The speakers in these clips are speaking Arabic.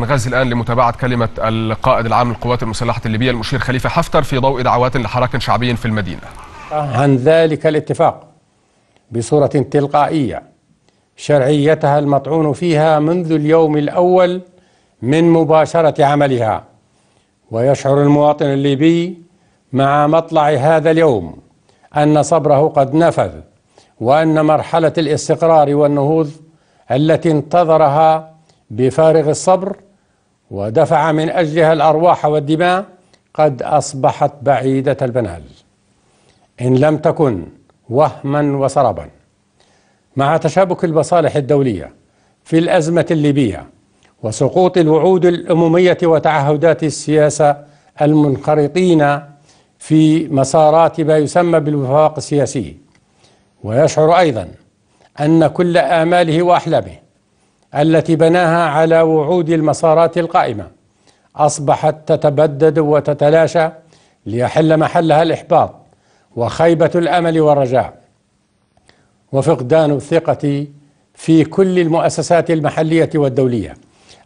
نغازي الآن لمتابعة كلمة القائد العام للقوات المسلحة الليبية المشير خليفة حفتر في ضوء دعوات لحراك شعبي في المدينة عن ذلك الاتفاق بصورة تلقائية شرعيتها المطعون فيها منذ اليوم الأول من مباشرة عملها ويشعر المواطن الليبي مع مطلع هذا اليوم أن صبره قد نفذ وأن مرحلة الاستقرار والنهوض التي انتظرها بفارغ الصبر ودفع من أجلها الأرواح والدماء قد أصبحت بعيدة البنال إن لم تكن وهما وسرابا مع تشابك المصالح الدولية في الأزمة الليبية وسقوط الوعود الأممية وتعهدات السياسة المنخرطين في مسارات ما يسمى بالوفاق السياسي ويشعر أيضا أن كل آماله وأحلامه التي بناها على وعود المسارات القائمه اصبحت تتبدد وتتلاشى ليحل محلها الاحباط وخيبه الامل والرجاء وفقدان الثقه في كل المؤسسات المحليه والدوليه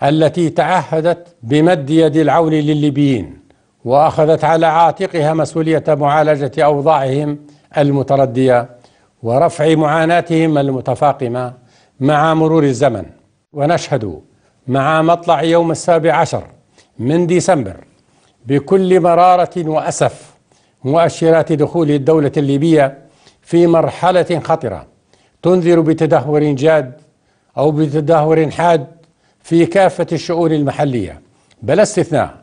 التي تعهدت بمد يد العون للليبيين واخذت على عاتقها مسؤوليه معالجه اوضاعهم المترديه ورفع معاناتهم المتفاقمه مع مرور الزمن ونشهد مع مطلع يوم السابع عشر من ديسمبر بكل مرارة وأسف مؤشرات دخول الدولة الليبية في مرحلة خطرة تنذر بتدهور جاد أو بتدهور حاد في كافة الشؤون المحلية بلا استثناء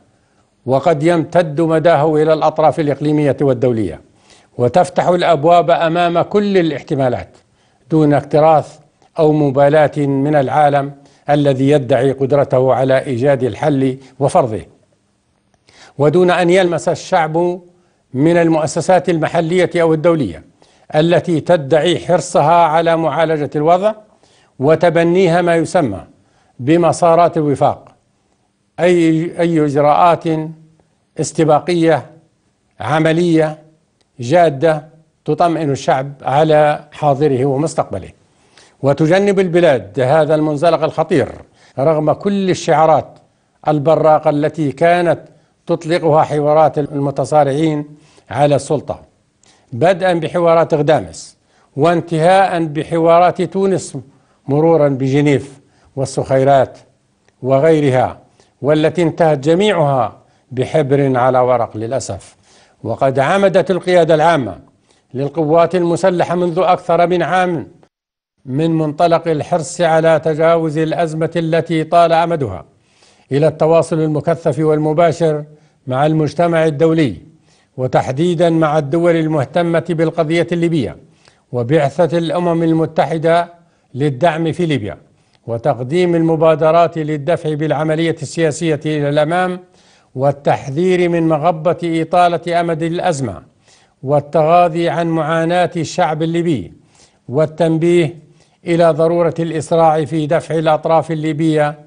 وقد يمتد مداه إلى الأطراف الإقليمية والدولية وتفتح الأبواب أمام كل الاحتمالات دون اكتراث أو مبالاة من العالم الذي يدعي قدرته على إيجاد الحل وفرضه ودون أن يلمس الشعب من المؤسسات المحلية أو الدولية التي تدعي حرصها على معالجة الوضع وتبنيها ما يسمى بمسارات الوفاق أي أي إجراءات استباقية عملية جادة تطمئن الشعب على حاضره ومستقبله وتجنب البلاد هذا المنزلق الخطير رغم كل الشعارات البراقة التي كانت تطلقها حوارات المتصارعين على السلطة بدءا بحوارات غدامس وانتهاء بحوارات تونس مرورا بجنيف والسخيرات وغيرها والتي انتهت جميعها بحبر على ورق للأسف وقد عمدت القيادة العامة للقوات المسلحة منذ أكثر من عام من منطلق الحرص على تجاوز الازمه التي طال امدها الى التواصل المكثف والمباشر مع المجتمع الدولي وتحديدا مع الدول المهتمه بالقضيه الليبيه وبعثه الامم المتحده للدعم في ليبيا وتقديم المبادرات للدفع بالعمليه السياسيه الى الامام والتحذير من مغبه اطاله امد الازمه والتغاضي عن معاناه الشعب الليبي والتنبيه الى ضروره الاسراع في دفع الاطراف الليبيه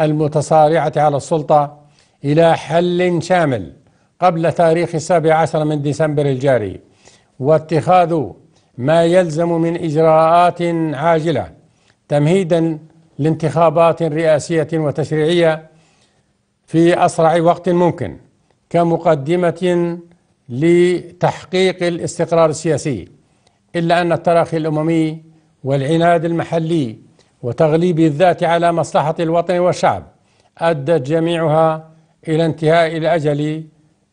المتصارعه على السلطه الى حل شامل قبل تاريخ السابع عشر من ديسمبر الجاري واتخاذ ما يلزم من اجراءات عاجله تمهيدا لانتخابات رئاسيه وتشريعيه في اسرع وقت ممكن كمقدمه لتحقيق الاستقرار السياسي الا ان التراخي الاممي والعناد المحلي وتغليب الذات على مصلحة الوطن والشعب أدت جميعها إلى انتهاء الأجل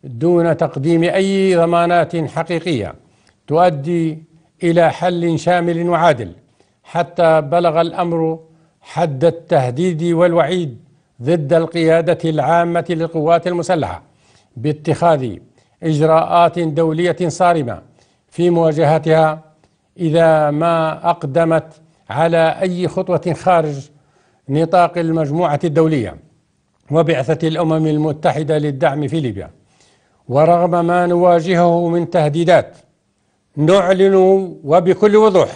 دون تقديم أي ضمانات حقيقية تؤدي إلى حل شامل وعادل حتى بلغ الأمر حد التهديد والوعيد ضد القيادة العامة للقوات المسلحة باتخاذ إجراءات دولية صارمة في مواجهتها إذا ما أقدمت على أي خطوة خارج نطاق المجموعة الدولية وبعثة الأمم المتحدة للدعم في ليبيا ورغم ما نواجهه من تهديدات نعلن وبكل وضوح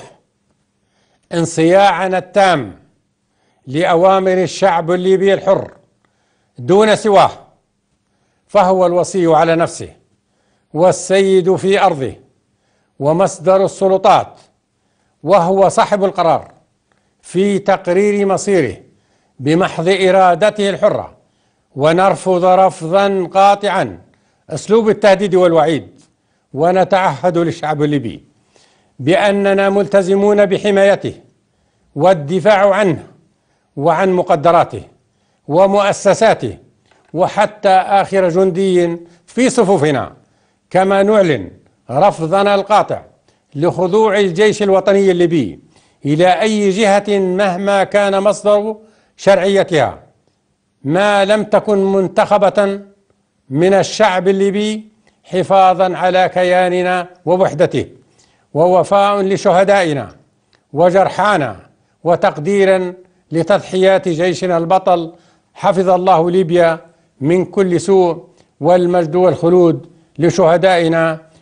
انصياعنا التام لأوامر الشعب الليبي الحر دون سواه فهو الوصي على نفسه والسيد في أرضه ومصدر السلطات وهو صاحب القرار في تقرير مصيره بمحض إرادته الحرة ونرفض رفضا قاطعا أسلوب التهديد والوعيد ونتعهد للشعب الليبي بأننا ملتزمون بحمايته والدفاع عنه وعن مقدراته ومؤسساته وحتى آخر جندي في صفوفنا كما نعلن رفضنا القاطع لخضوع الجيش الوطني الليبي إلى أي جهة مهما كان مصدر شرعيتها ما لم تكن منتخبة من الشعب الليبي حفاظا على كياننا ووحدته ووفاء لشهدائنا وجرحانا وتقديرا لتضحيات جيشنا البطل حفظ الله ليبيا من كل سوء والمجد والخلود لشهدائنا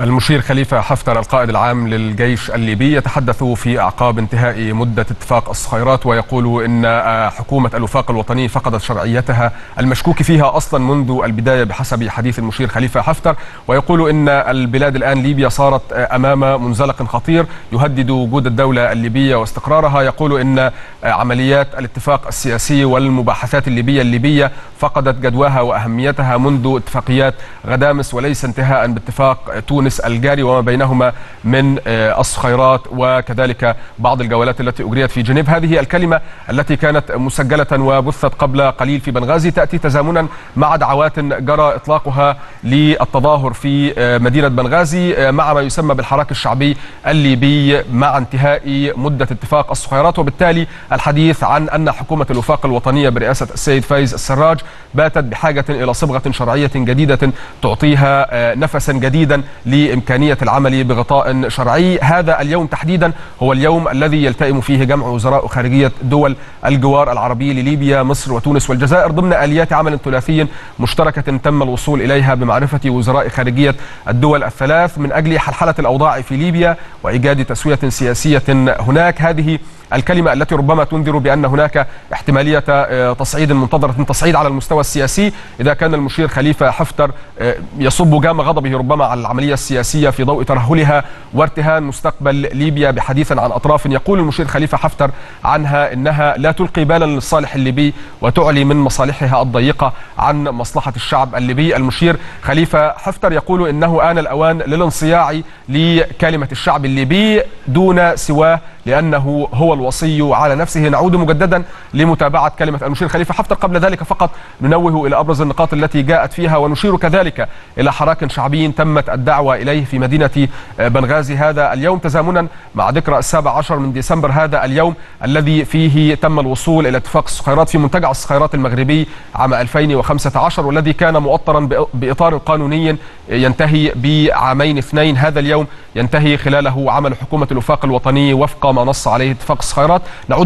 المشير خليفة حفتر القائد العام للجيش الليبي يتحدث في أعقاب انتهاء مدة اتفاق الصخيرات ويقول إن آه، حكومة الوفاق الوطني فقدت شرعيتها المشكوك فيها أصلا منذ البداية بحسب حديث المشير خليفة حفتر ويقول إن البلاد الآن ليبيا صارت آه، أمام منزلق خطير يهدد وجود الدولة الليبية واستقرارها يقول إن آه، عمليات الاتفاق السياسي والمباحثات الليبية الليبية فقدت جدواها وأهميتها منذ اتفاقيات غدامس وليس انتهاء باتفاق تونس تونس الجاري وما بينهما من آه، الصخيرات وكذلك بعض الجولات التي أجريت في جنيف هذه الكلمة التي كانت مسجلة وبثت قبل قليل في بنغازي تأتي تزامنا مع دعوات جرى إطلاقها للتظاهر في آه، مدينة بنغازي آه، مع ما يسمى بالحراك الشعبي الليبي مع انتهاء مدة اتفاق الصخيرات وبالتالي الحديث عن أن حكومة الوفاق الوطنية برئاسة السيد فايز السراج باتت بحاجة إلى صبغة شرعية جديدة تعطيها نفسا جديدا لإمكانية العمل بغطاء شرعي هذا اليوم تحديدا هو اليوم الذي يلتئم فيه جمع وزراء خارجية دول الجوار العربي لليبيا مصر وتونس والجزائر ضمن آليات عمل ثلاثي مشتركة تم الوصول إليها بمعرفة وزراء خارجية الدول الثلاث من أجل حلحلة الأوضاع في ليبيا وإيجاد تسوية سياسية هناك هذه الكلمة التي ربما تنذر بأن هناك احتمالية آه، تصعيد منتظرة تصعيد على المستوى السياسي إذا كان المشير خليفة حفتر آه، يصب جام غضبه ربما على العملية السياسية في ضوء ترهلها وارتهان مستقبل ليبيا بحديثا عن أطراف يقول المشير خليفة حفتر عنها إنها لا تلقي بالا للصالح الليبي وتعلي من مصالحها الضيقة عن مصلحة الشعب الليبي المشير خليفة حفتر يقول إنه آن الأوان للانصياع لكلمة الشعب الليبي دون سواه لأنه هو الوصي على نفسه نعود مجددا لمتابعة كلمة المشير خليفة حفتر قبل ذلك فقط ننوه إلى أبرز النقاط التي جاءت فيها ونشير كذلك إلى حراك شعبي تمت الدعوة إليه في مدينة بنغازي هذا اليوم تزامنا مع ذكرى السابع عشر من ديسمبر هذا اليوم الذي فيه تم الوصول إلى اتفاق الصخيرات في منتجع الصخيرات المغربي عام 2015 والذي كان مؤطرا بإطار قانوني ينتهي بعامين اثنين هذا اليوم ينتهي خلاله عمل حكومة الوفاق الوطني وفق ما نص عليه اتفاق الصخيرات نعود